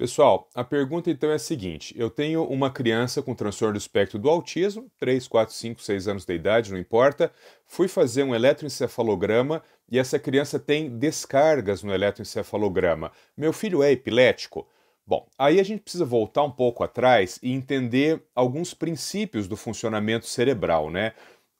Pessoal, a pergunta então é a seguinte: eu tenho uma criança com transtorno do espectro do autismo, 3, 4, 5, 6 anos de idade, não importa. Fui fazer um eletroencefalograma e essa criança tem descargas no eletroencefalograma. Meu filho é epilético? Bom, aí a gente precisa voltar um pouco atrás e entender alguns princípios do funcionamento cerebral, né?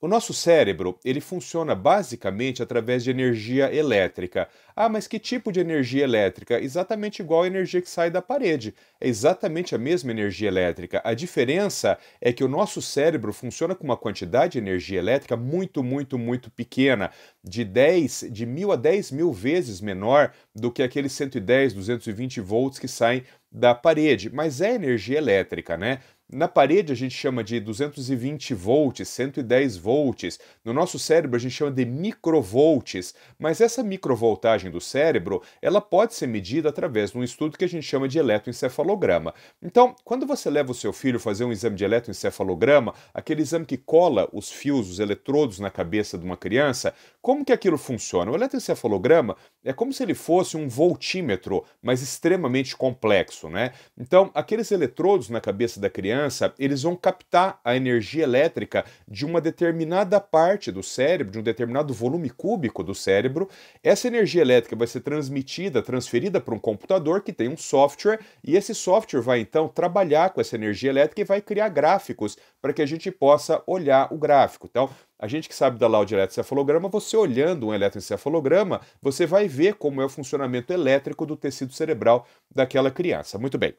O nosso cérebro, ele funciona basicamente através de energia elétrica. Ah, mas que tipo de energia elétrica? Exatamente igual a energia que sai da parede. É exatamente a mesma energia elétrica. A diferença é que o nosso cérebro funciona com uma quantidade de energia elétrica muito, muito, muito pequena, de 10, de mil a 10 mil vezes menor do que aqueles 110, 220 volts que saem da parede, mas é energia elétrica, né? Na parede a gente chama de 220 volts, 110 volts. No nosso cérebro a gente chama de microvolts, mas essa microvoltagem do cérebro, ela pode ser medida através de um estudo que a gente chama de eletroencefalograma. Então, quando você leva o seu filho fazer um exame de eletroencefalograma, aquele exame que cola os fios, os eletrodos na cabeça de uma criança, como que aquilo funciona? O eletroencefalograma é como se ele fosse fosse um voltímetro, mas extremamente complexo, né? Então, aqueles eletrodos na cabeça da criança, eles vão captar a energia elétrica de uma determinada parte do cérebro, de um determinado volume cúbico do cérebro. Essa energia elétrica vai ser transmitida, transferida para um computador que tem um software, e esse software vai então trabalhar com essa energia elétrica e vai criar gráficos para que a gente possa olhar o gráfico. Então, a gente que sabe da eletroencefalograma, você olhando um eletroencefalograma, você vai ver como é o funcionamento funcionamento elétrico do tecido cerebral daquela criança. Muito bem.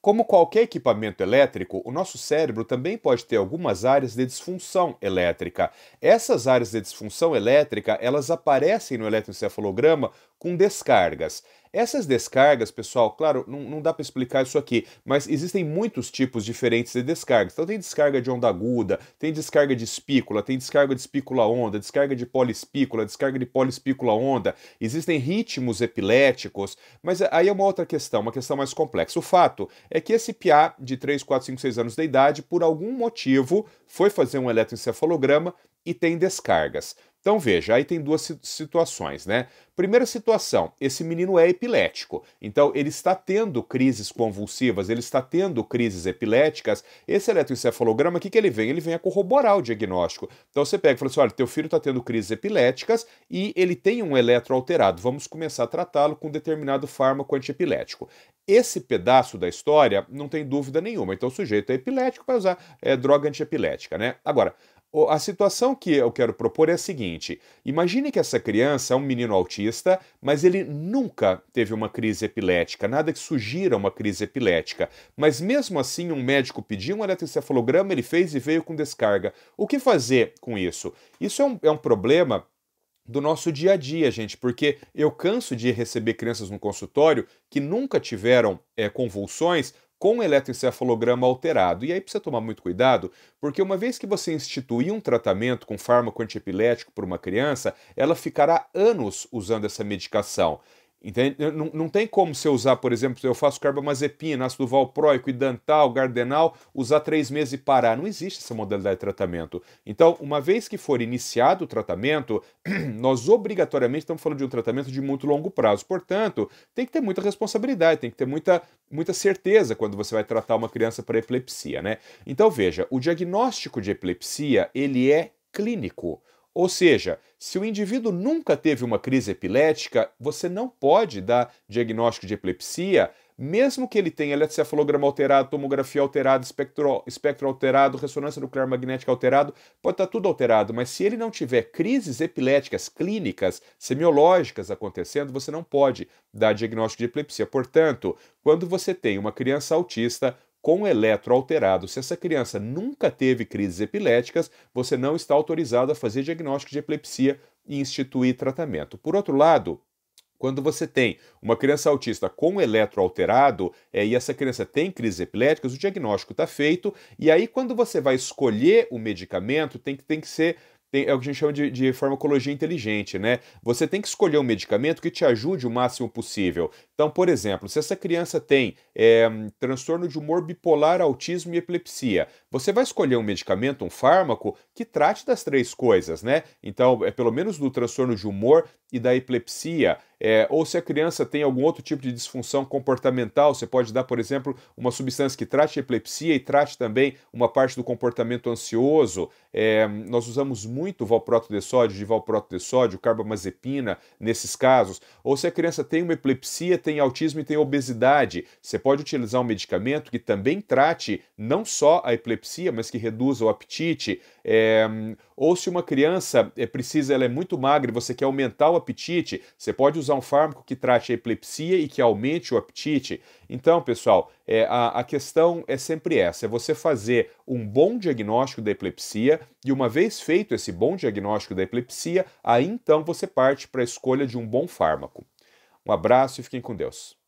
Como qualquer equipamento elétrico, o nosso cérebro também pode ter algumas áreas de disfunção elétrica. Essas áreas de disfunção elétrica, elas aparecem no eletroencefalograma com descargas. Essas descargas, pessoal, claro, não, não dá para explicar isso aqui, mas existem muitos tipos diferentes de descargas. Então tem descarga de onda aguda, tem descarga de espícula, tem descarga de espícula onda, descarga de poliespícula, descarga de poliespícula onda. Existem ritmos epiléticos, mas aí é uma outra questão, uma questão mais complexa. O fato é que esse PA de 3, 4, 5, 6 anos de idade, por algum motivo, foi fazer um eletroencefalograma e tem descargas. Então veja, aí tem duas situações, né? Primeira situação, esse menino é epilético, então ele está tendo crises convulsivas, ele está tendo crises epiléticas. Esse eletroencefalograma, o que, que ele vem? Ele vem a é corroborar o diagnóstico. Então você pega e fala assim: olha, teu filho está tendo crises epiléticas e ele tem um eletro alterado, vamos começar a tratá-lo com um determinado fármaco antiepilético. Esse pedaço da história não tem dúvida nenhuma. Então o sujeito é epilético, vai usar é, droga antiepilética, né? Agora, a situação que eu quero propor é a seguinte: imagine que essa criança é um menino autista, mas ele nunca teve uma crise epilética, nada que sugira uma crise epilética. Mas mesmo assim, um médico pediu um eletroencefalograma, ele fez e veio com descarga. O que fazer com isso? Isso é um, é um problema do nosso dia a dia, gente, porque eu canso de receber crianças no consultório que nunca tiveram é, convulsões com eletroencefalograma alterado. E aí precisa tomar muito cuidado, porque uma vez que você instituir um tratamento com fármaco antiepilético para uma criança, ela ficará anos usando essa medicação. Entende? Não, não tem como você usar, por exemplo, eu faço carbamazepina, ácido valproico, idantal, gardenal, usar três meses e parar. Não existe essa modalidade de tratamento. Então, uma vez que for iniciado o tratamento, nós obrigatoriamente estamos falando de um tratamento de muito longo prazo. Portanto, tem que ter muita responsabilidade, tem que ter muita, muita certeza quando você vai tratar uma criança para epilepsia, né? Então, veja, o diagnóstico de epilepsia, ele é clínico. Ou seja, se o indivíduo nunca teve uma crise epilética, você não pode dar diagnóstico de epilepsia, mesmo que ele tenha eletrocefalograma alterado, tomografia alterada, espectro, espectro alterado, ressonância nuclear magnética alterado, pode estar tudo alterado, mas se ele não tiver crises epiléticas clínicas, semiológicas acontecendo, você não pode dar diagnóstico de epilepsia. Portanto, quando você tem uma criança autista, com eletroalterado, eletro alterado, se essa criança nunca teve crises epiléticas, você não está autorizado a fazer diagnóstico de epilepsia e instituir tratamento. Por outro lado, quando você tem uma criança autista com eletro alterado é, e essa criança tem crises epiléticas, o diagnóstico está feito, e aí quando você vai escolher o medicamento, tem que, tem que ser tem, é o que a gente chama de, de farmacologia inteligente, né? Você tem que escolher um medicamento que te ajude o máximo possível, então, por exemplo, se essa criança tem é, transtorno de humor bipolar, autismo e epilepsia, você vai escolher um medicamento, um fármaco que trate das três coisas, né? Então, é pelo menos do transtorno de humor e da epilepsia, é, ou se a criança tem algum outro tipo de disfunção comportamental, você pode dar, por exemplo, uma substância que trate a epilepsia e trate também uma parte do comportamento ansioso. É, nós usamos muito valproato de sódio, de valproato de sódio, carbamazepina nesses casos. Ou se a criança tem uma epilepsia, tem autismo e tem obesidade. Você pode utilizar um medicamento que também trate não só a epilepsia, mas que reduza o apetite. É, ou se uma criança é, precisa, ela é muito magra e você quer aumentar o apetite, você pode usar um fármaco que trate a epilepsia e que aumente o apetite. Então, pessoal, é, a, a questão é sempre essa: é você fazer um bom diagnóstico da epilepsia e, uma vez feito esse bom diagnóstico da epilepsia, aí então você parte para a escolha de um bom fármaco. Um abraço e fiquem com Deus.